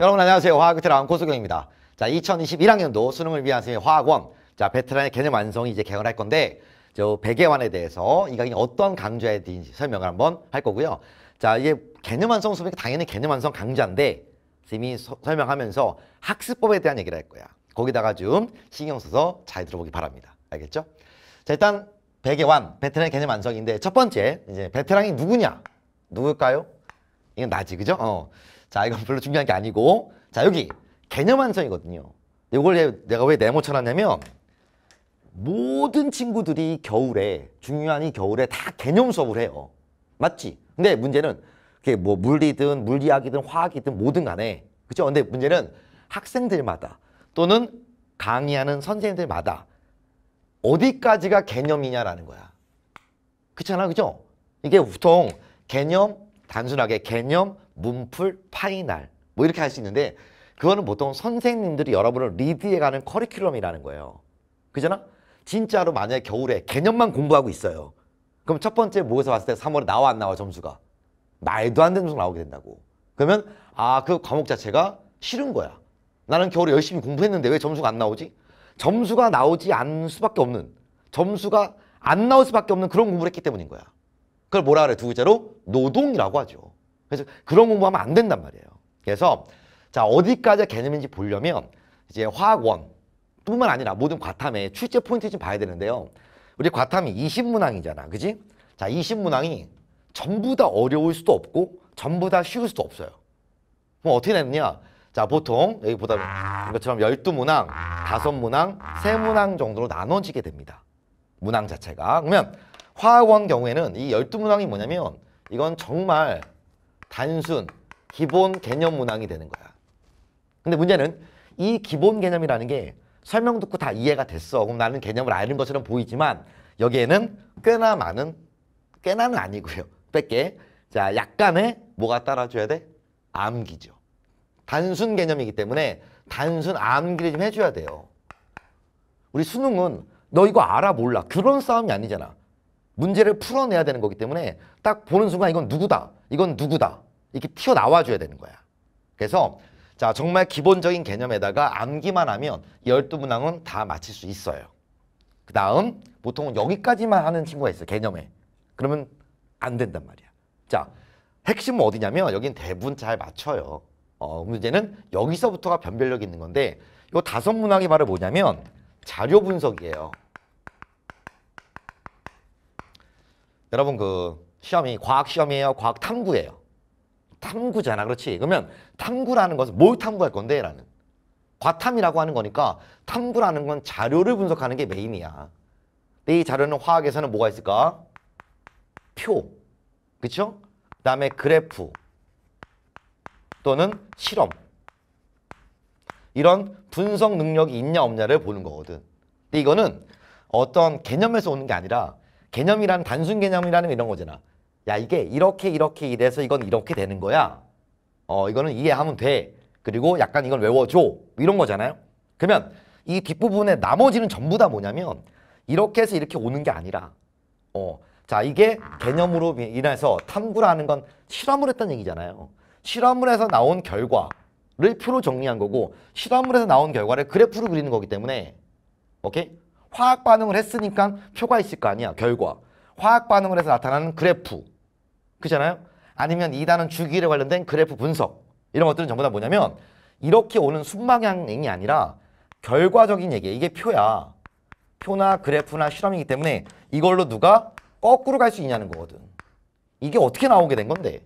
여러분 안녕하세요. 화학교태랑 고수경입니다. 자, 2021학년도 수능을 위한 선생님 화학원. 자, 베테랑의 개념 완성이 이제 개원할 건데 저 백예완에 대해서 이 강의 어떤 강좌에 대인지 설명을 한번 할 거고요. 자, 이게 개념 완성 수업이니까 당연히 개념 완성 강좌인데 선생님이 서, 설명하면서 학습법에 대한 얘기를 할 거야. 거기다가 좀 신경 써서 잘 들어보기 바랍니다. 알겠죠? 자, 일단 백예완, 베테랑의 개념 완성인데 첫 번째, 이제 베테랑이 누구냐? 누굴까요? 이건 나지, 그죠? 어. 자, 이건 별로 중요한 게 아니고. 자, 여기 개념 완성이거든요. 이걸 내가 왜 네모처럼 하냐면 모든 친구들이 겨울에 중요한 이 겨울에 다 개념 수업을 해요. 맞지? 근데 문제는 그게 뭐 물리든 물리학이든 화학이든 뭐든 간에 그죠? 근데 문제는 학생들마다 또는 강의하는 선생님들마다 어디까지가 개념이냐라는 거야. 그렇잖아, 그죠? 이게 보통 개념, 단순하게 개념, 문풀, 파이널뭐 이렇게 할 수 있는데 그거는 보통 선생님들이 여러분을 리드해가는 커리큘럼이라는 거예요. 그잖아? 진짜로 만약에 겨울에 개념만 공부하고 있어요. 그럼 첫 번째 모에서 봤을 때 3월에 나와 안 나와 점수가? 말도 안 되는 점수 나오게 된다고. 그러면 아 그 과목 자체가 싫은 거야. 나는 겨울에 열심히 공부했는데 왜 점수가 안 나오지? 점수가 나오지 않을 수밖에 없는 점수가 안 나올 수밖에 없는 그런 공부를 했기 때문인 거야. 그걸 뭐라 그래? 두 글자로 노동이라고 하죠. 그래서 그런 공부하면 안 된단 말이에요. 그래서 자 어디까지 개념인지 보려면 이제 화학원 뿐만 아니라 모든 과탐의 출제 포인트 좀 봐야 되는데요. 우리 과탐이 20문항이잖아. 그지? 자 20문항이 전부 다 어려울 수도 없고 전부 다 쉬울 수도 없어요. 그럼 어떻게 되느냐? 자 보통 여기 보다 이것처럼 12문항, 5문항, 3문항 정도로 나눠지게 됩니다. 문항 자체가. 그러면 화학원 경우에는 이 열두 문항이 뭐냐면 이건 정말 단순 기본 개념 문항이 되는 거야. 근데 문제는 이 기본 개념이라는 게 설명 듣고 다 이해가 됐어. 그럼 나는 개념을 아는 것처럼 보이지만 여기에는 꽤나 많은 꽤나는 아니고요. 뺄게. 자, 약간의 뭐가 따라줘야 돼? 암기죠. 단순 개념이기 때문에 단순 암기를 좀 해줘야 돼요. 우리 수능은 너 이거 알아 몰라 그런 싸움이 아니잖아. 문제를 풀어내야 되는 거기 때문에 딱 보는 순간 이건 누구다, 이건 누구다 이렇게 튀어나와줘야 되는 거야. 그래서 자 정말 기본적인 개념에다가 암기만 하면 열두 문항은 다 맞힐 수 있어요. 그 다음 보통은 여기까지만 하는 친구가 있어요. 개념에. 그러면 안 된단 말이야. 자 핵심은 어디냐면 여긴 대부분 잘 맞춰요. 어, 문제는 여기서부터가 변별력이 있는 건데 이 다섯 문항이 말을 뭐냐면 자료 분석이에요. 여러분 그 시험이 과학 시험이에요? 과학 탐구예요. 탐구잖아. 그렇지? 그러면 탐구라는 것은 뭘 탐구할 건데? 라는. 과탐이라고 하는 거니까 탐구라는 건 자료를 분석하는 게 메인이야. 근데 이 자료는 화학에서는 뭐가 있을까? 표. 그쵸? 그 다음에 그래프. 또는 실험. 이런 분석 능력이 있냐 없냐를 보는 거거든. 근데 이거는 어떤 개념에서 오는 게 아니라 개념이란 단순 개념이라는 이런 거잖아. 야 이게 이렇게 이렇게 이래서 이건 이렇게 되는 거야. 어 이거는 이해하면 돼. 그리고 약간 이건 외워줘. 이런 거잖아요. 그러면 이 뒷부분에 나머지는 전부 다 뭐냐면 이렇게 해서 이렇게 오는 게 아니라 어 자 이게 개념으로 인해서 탐구라는 건 실험을 했던 얘기잖아요. 실험을 해서 나온 결과를 표로 정리한 거고 실험을 해서 나온 결과를 그래프로 그리는 거기 때문에 오케이? 화학 반응을 했으니까 표가 있을 거 아니야. 결과. 화학 반응을 해서 나타나는 그래프. 그잖아요? 아니면 이단원 주기율에 관련된 그래프 분석. 이런 것들은 전부 다 뭐냐면 이렇게 오는 순방향이 아니라 결과적인 얘기야. 이게 표야. 표나 그래프나 실험이기 때문에 이걸로 누가 거꾸로 갈 수 있냐는 거거든. 이게 어떻게 나오게 된 건데.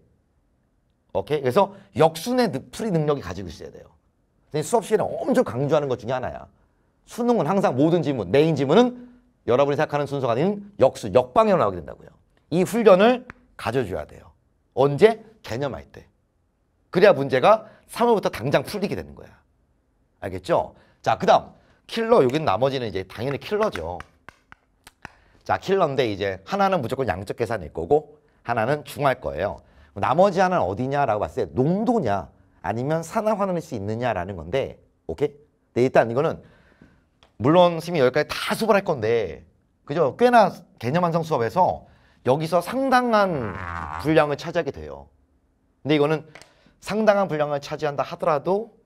오케이? 그래서 역순의 풀이 능력이 가지고 있어야 돼요. 수업 시간에 엄청 강조하는 것 중에 하나야. 수능은 항상 모든 지문, 메인 지문은 여러분이 생각하는 순서가 아닌 역수, 역방향으로 나오게 된다고요. 이 훈련을 가져줘야 돼요. 언제? 개념할 때. 그래야 문제가 3월부터 당장 풀리게 되는 거야. 알겠죠? 자, 그 다음. 킬러, 여기 나머지는 이제 당연히 킬러죠. 자, 킬러인데 이제 하나는 무조건 양적 계산일 거고 하나는 중할 거예요. 나머지 하나는 어디냐라고 봤을 때 농도냐 아니면 산화환원일 수 있느냐라는 건데 오케이? 근데 네, 일단 이거는 물론 스이 여기까지 다 수업을 할 건데 그죠? 꽤나 개념 완성 수업에서 여기서 상당한 분량을 차지하게 돼요. 근데 이거는 상당한 분량을 차지한다 하더라도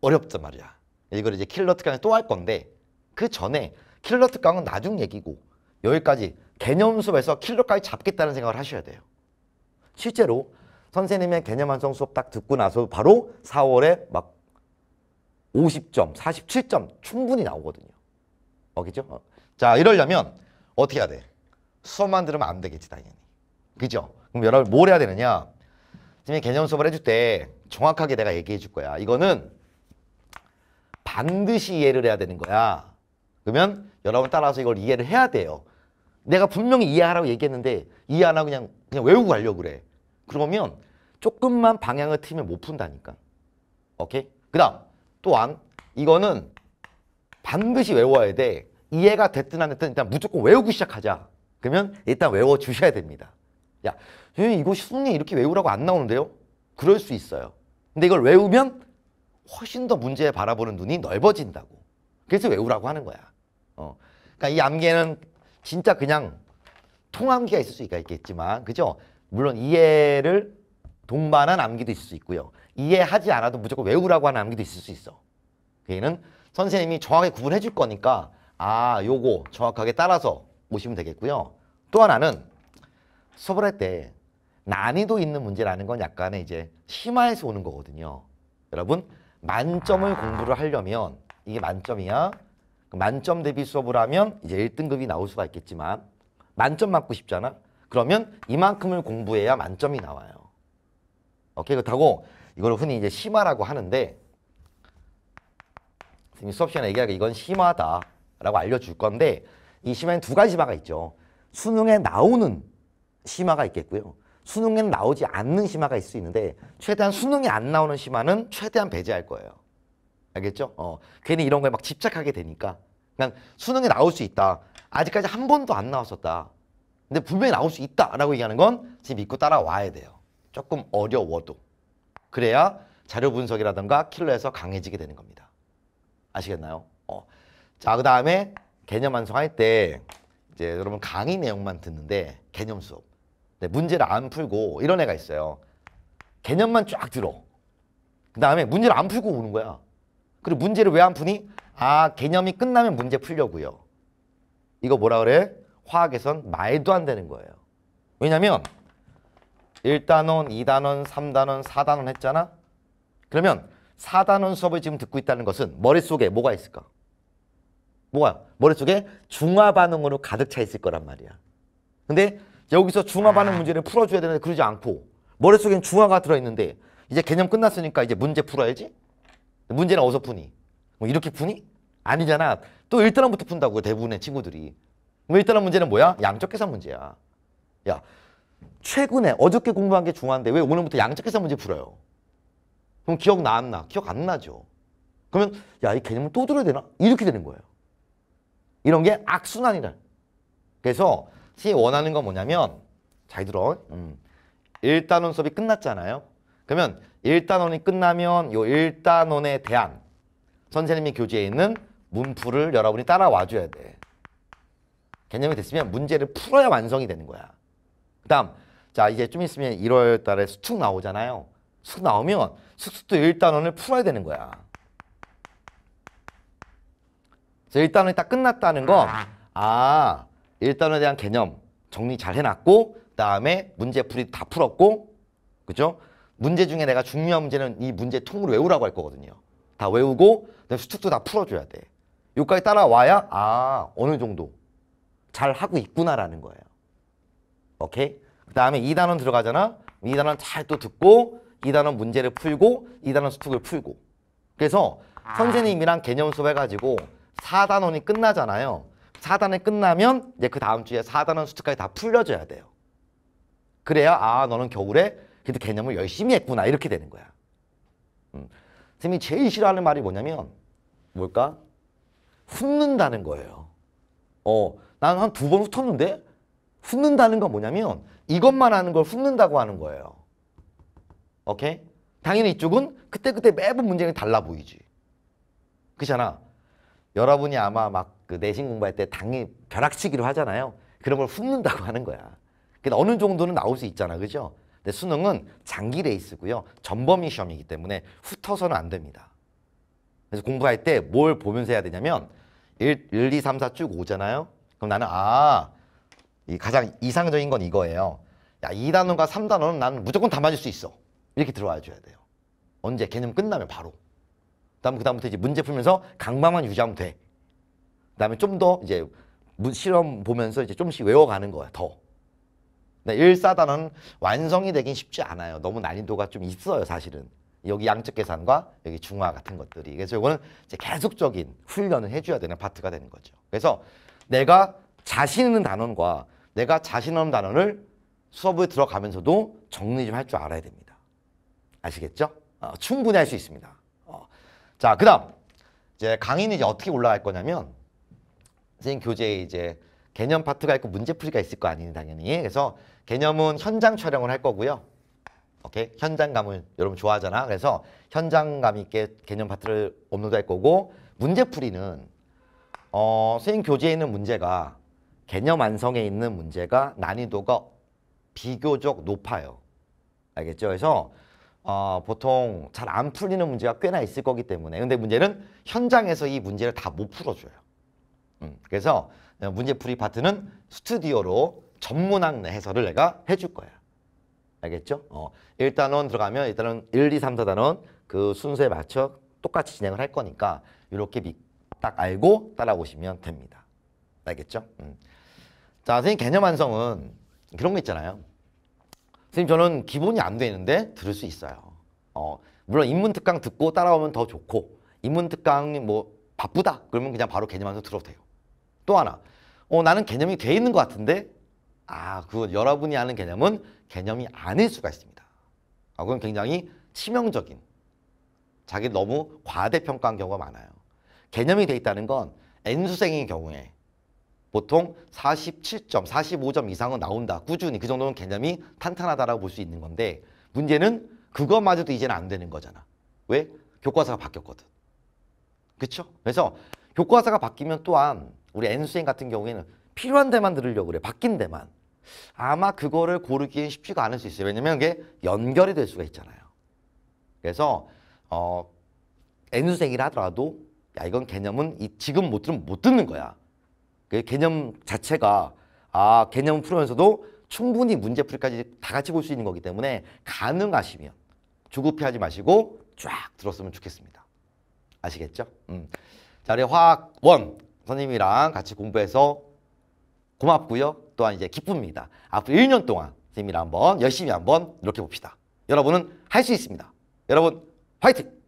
어렵단 말이야. 이걸 이제 킬러 특강에 또 할 건데 그 전에 킬러 특강은 나중 얘기고 여기까지 개념 수업에서 킬러까지 잡겠다는 생각을 하셔야 돼요. 실제로 선생님의 개념 완성 수업 딱 듣고 나서 바로 4월에 막 50점, 47점 충분히 나오거든요. 어겠죠? 어. 자, 이러려면 어떻게 해야 돼? 수업만 들으면 안 되겠지, 당연히. 그죠? 그럼 여러분 뭘 해야 되느냐? 선생 개념 수업을 해줄 때 정확하게 내가 얘기해 줄 거야. 이거는 반드시 이해를 해야 되는 거야. 그러면 여러분 따라서 이걸 이해를 해야 돼요. 내가 분명히 이해하라고 얘기했는데 이해 안 하고 그냥 그냥 외우고 가려고 그래. 그러면 조금만 방향을 틀면 못 푼다니까. 오케이? 그다음 또한 이거는 반드시 외워야 돼. 이해가 됐든 안 됐든 일단 무조건 외우기 시작하자. 그러면 일단 외워주셔야 됩니다. 야, 선생님 이거 순위 이렇게 외우라고 안 나오는데요? 그럴 수 있어요. 근데 이걸 외우면 훨씬 더 문제에 바라보는 눈이 넓어진다고. 그래서 외우라고 하는 거야. 어. 그러니까 이 암기에는 진짜 그냥 통암기가 있을 수가 있겠지만, 그죠? 물론 이해를 동반한 암기도 있을 수 있고요. 이해하지 않아도 무조건 외우라고 하는 암기도 있을 수 있어. 얘는 선생님이 정확하게 구분해 줄 거니까 아 요거 정확하게 따라서 보시면 되겠고요. 또 하나는 수업을 할 때 난이도 있는 문제라는 건 약간의 이제 심화에서 오는 거거든요. 여러분 만점을 공부를 하려면 이게 만점이야. 그 만점 대비 수업을 하면 이제 1등급이 나올 수가 있겠지만 만점 맞고 싶잖아. 그러면 이만큼을 공부해야 만점이 나와요. 오케이 그렇다고 이걸 흔히 이제 심화라고 하는데 선생님 수업 시간에 얘기하기 이건 심화다라고 알려줄 건데 이 심화에는 두 가지 심화가 있죠. 수능에 나오는 심화가 있겠고요. 수능에는 나오지 않는 심화가 있을 수 있는데 최대한 수능이 안 나오는 심화는 최대한 배제할 거예요. 알겠죠? 어, 괜히 이런 거에 막 집착하게 되니까 그냥 수능에 나올 수 있다. 아직까지 한 번도 안 나왔었다. 근데 분명히 나올 수 있다라고 얘기하는 건 지금 믿고 따라와야 돼요. 조금 어려워도 그래야 자료 분석이라든가 킬러에서 강해지게 되는 겁니다. 아시겠나요? 어. 자, 그 다음에 개념 완성할 때 이제 여러분 강의 내용만 듣는데 개념 수업. 네, 문제를 안 풀고 이런 애가 있어요. 개념만 쫙 들어. 그 다음에 문제를 안 풀고 오는 거야. 그리고 문제를 왜 안 푸니? 아 개념이 끝나면 문제 풀려고요. 이거 뭐라 그래? 화학에선 말도 안 되는 거예요. 왜냐면 1단원, 2단원, 3단원, 4단원 했잖아? 그러면 4단원 수업을 지금 듣고 있다는 것은 머릿속에 뭐가 있을까? 뭐가? 머릿속에 중화 반응으로 가득 차 있을 거란 말이야. 근데 여기서 중화 반응 아. 문제를 풀어줘야 되는데 그러지 않고 머릿속엔 중화가 들어있는데 이제 개념 끝났으니까 이제 문제 풀어야지? 문제는 어디서 푸니? 뭐 이렇게 푸니? 아니잖아. 또 1단원부터 푼다고 대부분의 친구들이. 1단원 문제는 뭐야? 양적 계산 문제야. 야, 최근에 어저께 공부한 게 중요한데 왜 오늘부터 양적개선 문제 풀어요? 그럼 기억 나 안 나? 기억 안 나죠. 그러면 야 이 개념을 또 들어야 되나? 이렇게 되는 거예요. 이런 게 악순환이다. 그래서 선 원하는 건 뭐냐면 잘 들어. 음. 1단원 수업이 끝났잖아요. 그러면 1단원이 끝나면 요 1단원에 대한 선생님이 교재에 있는 문풀을 여러분이 따라와 줘야 돼. 개념이 됐으면 문제를 풀어야 완성이 되는 거야. 다음 자 이제 좀 있으면 1월 달에 수특 나오잖아요. 수특 나오면 수특도 1단원을 풀어야 되는 거야. 1단원이 딱 끝났다는 건 아, 1단원에 대한 개념 정리 잘 해놨고 그 다음에 문제풀이 다 풀었고 그죠? 문제 중에 내가 중요한 문제는 이 문제 통으로 외우라고 할 거거든요. 다 외우고 수특도 다 풀어줘야 돼. 여기까지 따라와야 아 어느 정도 잘 하고 있구나라는 거예요. 오케이? 그 다음에 2단원 들어가잖아. 2단원 잘 또 듣고 2단원 문제를 풀고 2단원 수특을 풀고 그래서 아. 선생님이랑 개념 수업 해가지고 4단원이 끝나잖아요. 4단원이 끝나면 이제 그 다음 주에 4단원 수특까지 다 풀려줘야 돼요. 그래야 아 너는 겨울에 그래도 개념을 열심히 했구나 이렇게 되는 거야. 음. 선생님이 제일 싫어하는 말이 뭐냐면 뭘까? 훑는다는 거예요. 어, 나는 한두 번 훑었는데 훑는다는 건 뭐냐면 이것만 하는 걸 훑는다고 하는 거예요. 오케이? 당연히 이쪽은 그때그때 매번 문제는 달라 보이지. 그렇잖아. 여러분이 아마 막 그 내신 공부할 때 당연히 벼락치기로 하잖아요. 그런 걸 훑는다고 하는 거야. 근데 어느 정도는 나올 수 있잖아. 그죠? 근데 수능은 장기 레이스고요. 전범위 시험이기 때문에 훑어서는 안 됩니다. 그래서 공부할 때 뭘 보면서 해야 되냐면 1, 1 2, 3, 4 쭉 오잖아요. 그럼 나는 아이 가장 이상적인 건 이거예요. 야, 2단원과 3단원은 난 무조건 다 맞을 수 있어. 이렇게 들어와 줘야 돼요. 언제? 개념 끝나면 바로. 그다음 그다음부터 이제 문제 풀면서 강박만 유지하면 돼. 그다음에 좀 더 이제 실험 보면서 이제 좀씩 외워가는 거야. 더. 근데 1, 4단은 완성이 되긴 쉽지 않아요. 너무 난이도가 좀 있어요, 사실은. 여기 양적 계산과 여기 중화 같은 것들이. 그래서 이거는 이제 계속적인 훈련을 해줘야 되는 파트가 되는 거죠. 그래서 내가 자신 있는 단원과 내가 자신 없는 단어를 수업에 들어가면서도 정리 좀 할 줄 알아야 됩니다. 아시겠죠? 어, 충분히 할 수 있습니다. 어. 자, 그 다음 이제 강의는 이제 어떻게 올라갈 거냐면 선생님 교재에 이제 개념 파트가 있고 문제풀이가 있을 거 아니니 당연히 그래서 개념은 현장 촬영을 할 거고요. 오케이 현장감을 여러분 좋아하잖아. 그래서 현장감 있게 개념 파트를 업로드할 거고 문제풀이는 어, 선생님 교재에 있는 문제가 개념 완성에 있는 문제가 난이도가 비교적 높아요. 알겠죠? 그래서 어, 보통 잘 안 풀리는 문제가 꽤나 있을 거기 때문에 근데 문제는 현장에서 이 문제를 다 못 풀어줘요. 음, 그래서 문제풀이 파트는 스튜디오로 전문학 내 해설을 내가 해줄 거야. 알겠죠? 어, 1단원 들어가면 일단은 1, 2, 3, 4단원 그 순서에 맞춰 똑같이 진행을 할 거니까 이렇게 딱 알고 따라오시면 됩니다. 알겠죠? 음. 자, 선생님 개념 완성은 그런 거 있잖아요. 선생님 저는 기본이 안 돼 있는데 들을 수 있어요. 어, 물론 입문특강 듣고 따라오면 더 좋고 입문특강이뭐 바쁘다 그러면 그냥 바로 개념 완성 들어도 돼요. 또 하나 어, 나는 개념이 돼 있는 것 같은데 아, 그 여러분이 아는 개념은 개념이 아닐 수가 있습니다. 아, 그건 굉장히 치명적인 자기 너무 과대평가한 경우가 많아요. 개념이 돼 있다는 건 n 수생인 경우에 보통 47점, 45점 이상은 나온다. 꾸준히 그 정도는 개념이 탄탄하다라고 볼 수 있는 건데 문제는 그것마저도 이제는 안 되는 거잖아. 왜? 교과서가 바뀌었거든. 그렇죠? 그래서 교과서가 바뀌면 또한 우리 N수행 같은 경우에는 필요한 데만 들으려고 그래. 바뀐 데만. 아마 그거를 고르기엔 쉽지가 않을 수 있어요. 왜냐면 이게 연결이 될 수가 있잖아요. 그래서 어 N수생이라 하더라도 야 이건 개념은 이 지금 못 들으면 못 듣는 거야. 그 개념 자체가 아 개념 풀으면서도 충분히 문제 풀이까지 다 같이 볼 수 있는 거기 때문에 가능하시면 조급해하지 마시고 쫙 들었으면 좋겠습니다. 아시겠죠? 음. 자, 우리 화학 원 선생님이랑 같이 공부해서 고맙고요. 또한 이제 기쁩니다. 앞으로 1년 동안 선생님이랑 한번 열심히 한번 노력해 봅시다. 여러분은 할 수 있습니다. 여러분 화이팅!